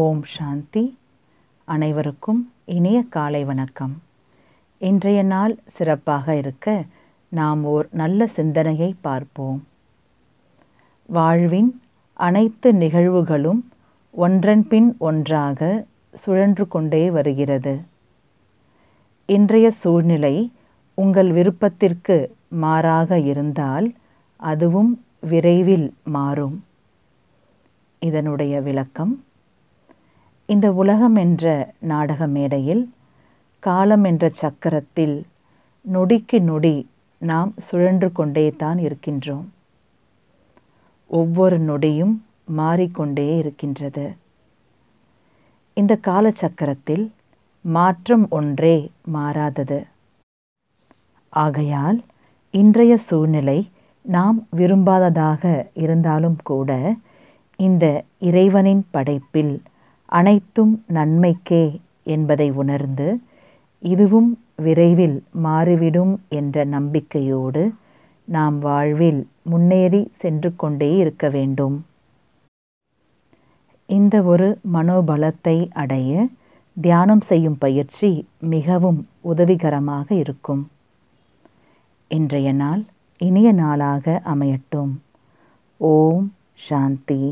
ஓம் சாந்தி அனைவருக்கும் இனிய காலை வணக்கம் இன்றைய நாள் சிறப்பாக இருக்க நாம் ஓர் நல்ல சிந்தனையை பார்ப்போம் வாழ்வின் அனைத்து நிகழ்வுகளும் ஒன்றன்பின் ஒன்றாக சுழன்று கொண்டே வருகிறது இன்றைய சூழ்நிலை உங்கள் விருப்பத்திற்கு மாறாக இருந்தால் அதுவும் விரைவில் மாறும் இதனுடைய விளக்கம் இந்த உலகம் என்ற நாடக மேடையில் காலம் என்ற சக்கரத்தில் நொடிக்கு நொடி நாம் சுழன்று கொண்டே தான் இருக்கின்றோம் ஒவ்வொரு நொடியும் மாறிக்கொண்டே இருக்கின்றது இந்த காலச்சக்கரத்தில் மாற்றம் ஒன்றே மாறாதது ஆகையால் இன்றைய சூழ்நிலை நாம் விரும்பாததாக இருந்தாலும் கூட இந்த இறைவனின் படைப்பில் அனைத்தும் நன்மைக்கே என்பதை உணர்ந்து இதுவும் விரைவில் மாறிவிடும் என்ற நம்பிக்கையோடு நாம் வாழ்வில் முன்னேறி சென்று கொண்டே இருக்க வேண்டும் இந்த ஒரு மனோபலத்தை அடைய தியானம் செய்யும் பயிற்சி மிகவும் உதவிகரமாக இருக்கும் இன்றைய நாள் இனிய நாளாக அமையட்டும் ஓம் சாந்தி